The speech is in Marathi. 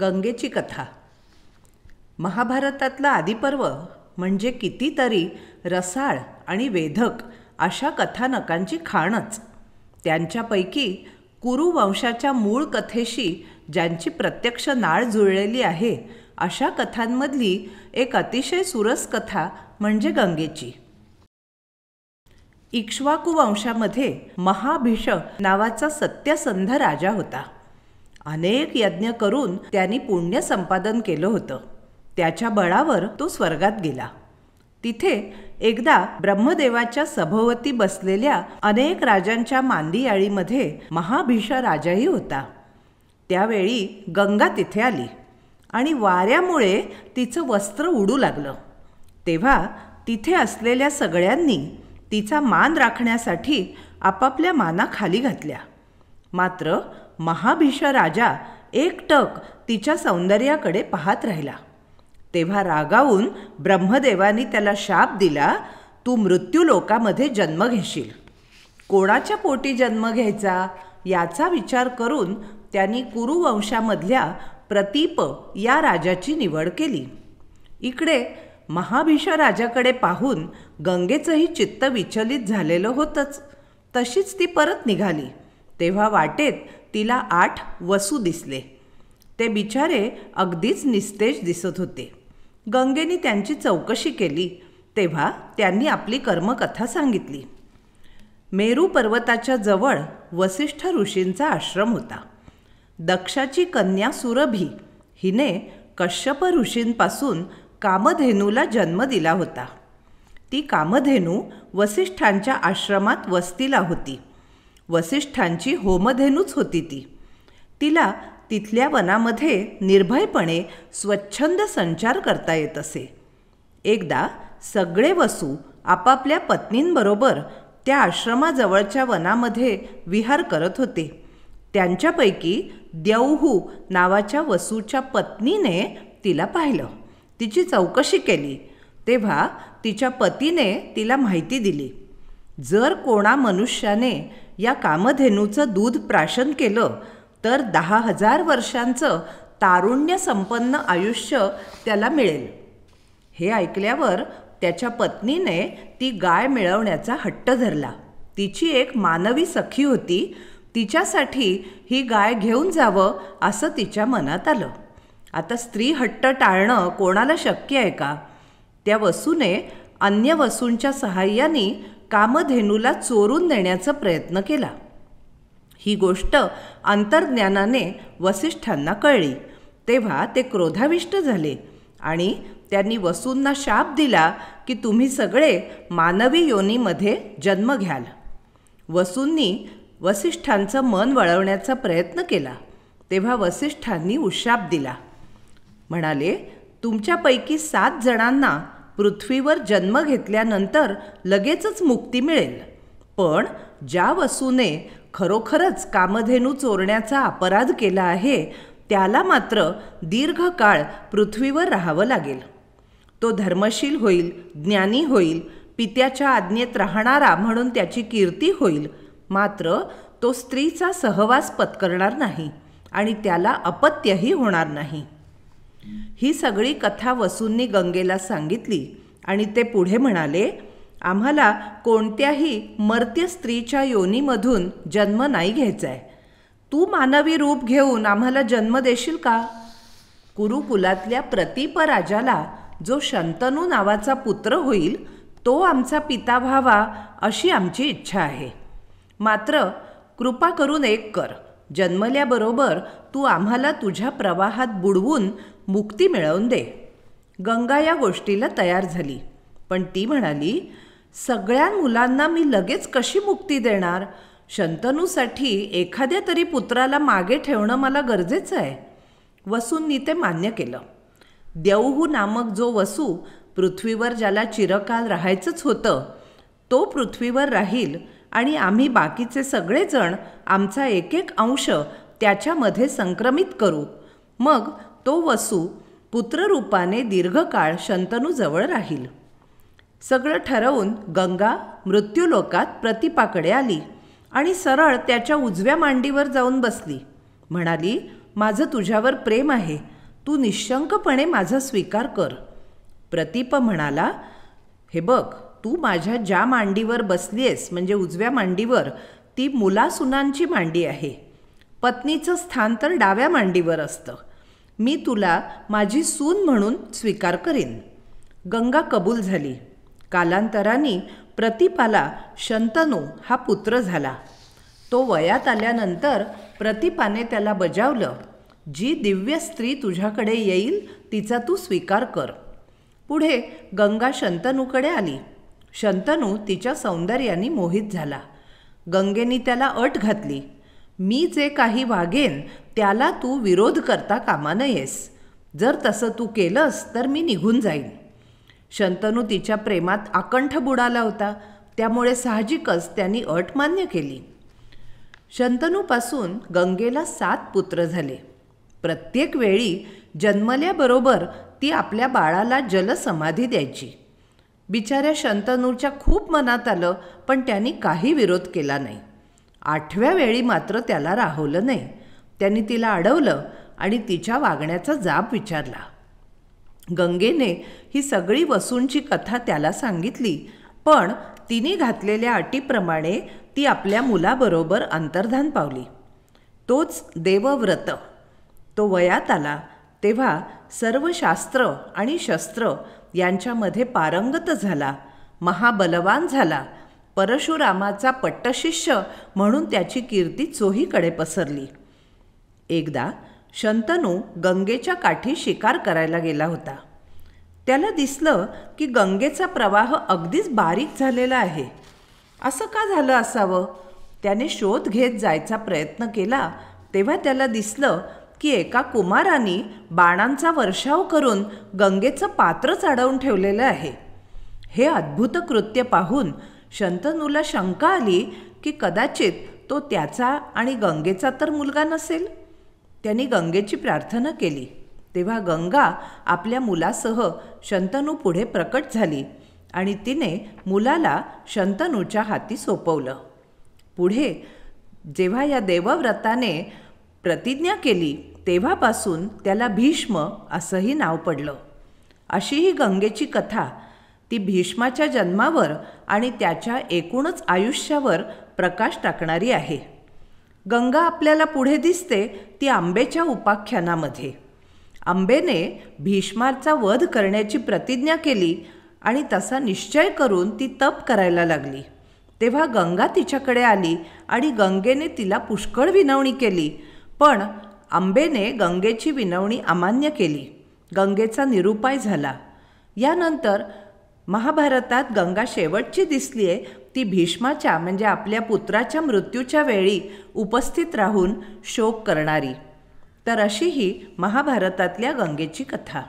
गंगेची कथा महाभारतातलं आदिपर्व म्हणजे कितीतरी रसाळ आणि वेधक अशा कथानकांची खाणच त्यांच्यापैकी कुरुवंशाच्या मूळ कथेशी ज्यांची प्रत्यक्ष नाळ जुळलेली आहे अशा कथांमधली एक अतिशय सुरस कथा म्हणजे गंगेची इक्ष्वाकुवंशामध्ये महाभिष नावाचा सत्यसंध राजा होता अनेक यज्ञ करून त्यांनी पुण्य संपादन केलं होतं त्याच्या बळावर तो स्वर्गात गेला तिथे एकदा ब्रह्मदेवाच्या सभोवती बसलेल्या अनेक राजांच्या मांदियाळीमध्ये महाभीष राजाही होता त्यावेळी गंगा तिथे आली आणि वाऱ्यामुळे तिचं वस्त्र उडू लागलं तेव्हा तिथे असलेल्या सगळ्यांनी तिचा मान राखण्यासाठी आपापल्या माना खाली घातल्या मात्र महाभीष राजा एकटक तिच्या सौंदर्याकडे पाहत राहिला तेव्हा रागावून ब्रह्मदेवानी त्याला शाप दिला तू मृत्यू लोकामध्ये जन्म घेशील कोणाच्या पोटी जन्म घ्यायचा याचा विचार करून त्यांनी कुरुवंशामधल्या प्रतीप या राजाची निवड केली इकडे महाभीष राजाकडे पाहून गंगेचंही चित्त विचलित झालेलं होतंच तशीच ती परत निघाली तेव्हा वाटेत तिला आठ वसू दिसले ते बिचारे अगदीच निस्तेज दिसत होते गंगेने त्यांची चौकशी केली तेव्हा त्यांनी आपली कर्मकथा सांगितली मेरू पर्वताच्या जवळ वसिष्ठ ऋषींचा आश्रम होता दक्षाची कन्या सुरभी हिने कश्यप ऋषींपासून कामधेनूला जन्म दिला होता ती कामधेनू वसिष्ठांच्या आश्रमात वस्तीला होती वसिष्ठांची होमधेनूच होती ती तिला तिथल्या वनामध्ये निर्भयपणे स्वच्छंद संचार करता येत असे एकदा सगळे वसू आपापल्या पत्नींबरोबर त्या आश्रमाजवळच्या वनामध्ये विहार करत होते त्यांच्यापैकी देऊहू नावाच्या वसूच्या पत्नीने तिला पाहिलं तिची चौकशी केली तेव्हा तिच्या पतीने तिला माहिती दिली जर कोणा मनुष्याने या कामधेनूचं दूध प्राशन केलं तर दहा हजार वर्षांचं तारुण्य संपन्न आयुष्य त्याला मिळेल हे ऐकल्यावर त्याच्या पत्नीने ती गाय मिळवण्याचा हट्ट धरला तिची एक मानवी सखी होती तिच्यासाठी ही गाय घेऊन जावं असं तिच्या मनात आलं आता स्त्री हट्ट टाळणं कोणाला शक्य आहे का त्या वसूने अन्य वसूंच्या सहाय्याने कामधेनूला चोरून देण्याचा प्रयत्न केला ही गोष्ट अंतर्ज्ञानाने वसिष्ठांना कळली तेव्हा ते क्रोधाविष्ट झाले आणि त्यांनी वसूंना शाप दिला की तुम्ही सगळे मानवी योनीमध्ये जन्म घ्याल वसूंनी वसिष्ठांचं मन वळवण्याचा प्रयत्न केला तेव्हा वसिष्ठांनी उशाप दिला म्हणाले तुमच्यापैकी सात जणांना पृथ्वीवर जन्म घेतल्यानंतर लगेचच मुक्ती मिळेल पण ज्या वसूने खरोखरच कामधेनू चोरण्याचा अपराध केला आहे त्याला मात्र दीर्घकाळ पृथ्वीवर राहावं लागेल तो धर्मशील होईल ज्ञानी होईल पित्याच्या आज्ञेत राहणारा म्हणून त्याची कीर्ती होईल मात्र तो स्त्रीचा सहवास पत्करणार नाही आणि त्याला अपत्यही होणार नाही ही सगळी कथा वसूंनी गंगेला सांगितली आणि ते पुढे म्हणाले आम्हाला कोणत्याही मर्त्य स्त्रीच्या योनीमधून जन्म नाही घ्यायचा आहे तू मानवी रूप घेऊन आम्हाला जन्म देशील का कुरुकुलातल्या प्रतिपराजाला राजाला जो शंतनू नावाचा पुत्र होईल तो आमचा पिता व्हावा अशी आमची इच्छा आहे मात्र कृपा करून एक कर जन्मल्याबरोबर तू आम्हाला तुझ्या प्रवाहात बुडवून मुक्ती मिळवून दे गंगा या गोष्टीला तयार झाली पण ती म्हणाली सगळ्या मुलांना मी लगेच कशी मुक्ती देणार शंतनूसाठी एखाद्या तरी पुत्राला मागे ठेवणं मला गरजेचं आहे वसूंनी ते मान्य केलं देऊहू नामक जो वसू पृथ्वीवर ज्याला चिरकाल राहायचंच होतं तो पृथ्वीवर राहील आणि आम्ही बाकीचे सगळेजण आमचा एक एक अंश त्याच्यामध्ये संक्रमित करू मग तो वसू पुत्ररूपाने दीर्घकाळ शंतनूजवळ राहील सगळं ठरवून गंगा मृत्यूलोकात प्रतिपाकडे आली आणि सरळ त्याच्या उजव्या मांडीवर जाऊन बसली म्हणाली माझं तुझ्यावर प्रेम आहे तू निशंकपणे माझा स्वीकार कर प्रतिप म्हणाला हे बघ तू माझ्या ज्या मांडीवर बसली आहेस म्हणजे उजव्या मांडीवर ती मुलासुनांची मांडी आहे पत्नीचं स्थान तर डाव्या मांडीवर असतं मी तुला माझी सून म्हणून स्वीकार करीन गंगा कबूल झाली कालांतराने प्रतिपाला शंतनू हा पुत्र झाला तो वयात आल्यानंतर प्रतिपाने त्याला बजावलं जी दिव्य स्त्री तुझ्याकडे येईल तिचा तू स्वीकार कर पुढे गंगा शंतनूकडे आली शंतनू तिच्या सौंदर्याने मोहित झाला गंगेनी त्याला अट घातली मी जे काही वागेन त्याला तू विरोध करता कामा नयेस जर तसं तू केलंस तर मी निघून जाईन शंतनू तिच्या प्रेमात आकंठ बुडाला होता त्यामुळे साहजिकच त्यांनी अट मान्य केली शंतनूपासून गंगेला सात पुत्र झाले प्रत्येक वेळी जन्मल्याबरोबर ती आपल्या बाळाला जलसमाधी द्यायची बिचाऱ्या शंतनूच्या खूप मनात आलं पण त्यांनी काही विरोध केला नाही आठव्या वेळी मात्र त्याला राहवलं नाही त्यांनी तिला अडवलं आणि तिच्या वागण्याचा जाब विचारला गंगेने ही सगळी वसूंची कथा त्याला सांगितली पण तिने घातलेल्या अटीप्रमाणे ती आपल्या मुलाबरोबर अंतर्धान पावली तोच देवव्रत तो वयात आला तेव्हा सर्व शास्त्र आणि शस्त्र यांच्यामध्ये पारंगत झाला महाबलवान झाला परशुरामाचा पट्टशिष्य म्हणून त्याची कीर्ती चोहीकडे पसरली एकदा शंतनू गंगेच्या काठी शिकार करायला गेला होता त्याला दिसलं की गंगेचा प्रवाह अगदीच बारीक झालेला आहे असं का झालं असावं त्याने शोध घेत जायचा प्रयत्न केला तेव्हा त्याला दिसलं की एका कुमाराने बाणांचा वर्षाव करून गंगेचं पात्र चढवून ठेवलेलं आहे हे अद्भुत कृत्य पाहून शंतनूला शंका आली की कदाचित तो त्याचा आणि गंगेचा तर मुलगा नसेल त्यांनी गंगेची प्रार्थना केली तेव्हा गंगा आपल्या मुलासह शंतनू पुढे प्रकट झाली आणि तिने मुलाला शंतनूच्या हाती सोपवलं पुढे जेव्हा या देवव्रताने प्रतिज्ञा केली तेव्हापासून त्याला भीष्म असंही नाव पडलं अशी ही गंगेची कथा ती भीष्माच्या जन्मावर आणि त्याच्या एकूणच आयुष्यावर प्रकाश टाकणारी आहे गंगा आपल्याला पुढे दिसते ती आंबेच्या उपाख्यानामध्ये आंबेने भीष्माचा वध करण्याची प्रतिज्ञा केली आणि तसा निश्चय करून ती तप करायला लागली तेव्हा गंगा तिच्याकडे आली आणि गंगेने तिला पुष्कळ विनवणी केली पण आंबेने गंगेची विनवणी अमान्य केली गंगेचा निरुपाय झाला यानंतर महाभारतात गंगा शेवटची दिसली आहे ती भीष्माच्या म्हणजे आपल्या पुत्राच्या मृत्यूच्या वेळी उपस्थित राहून शोक करणारी तर अशी ही महाभारतातल्या गंगेची कथा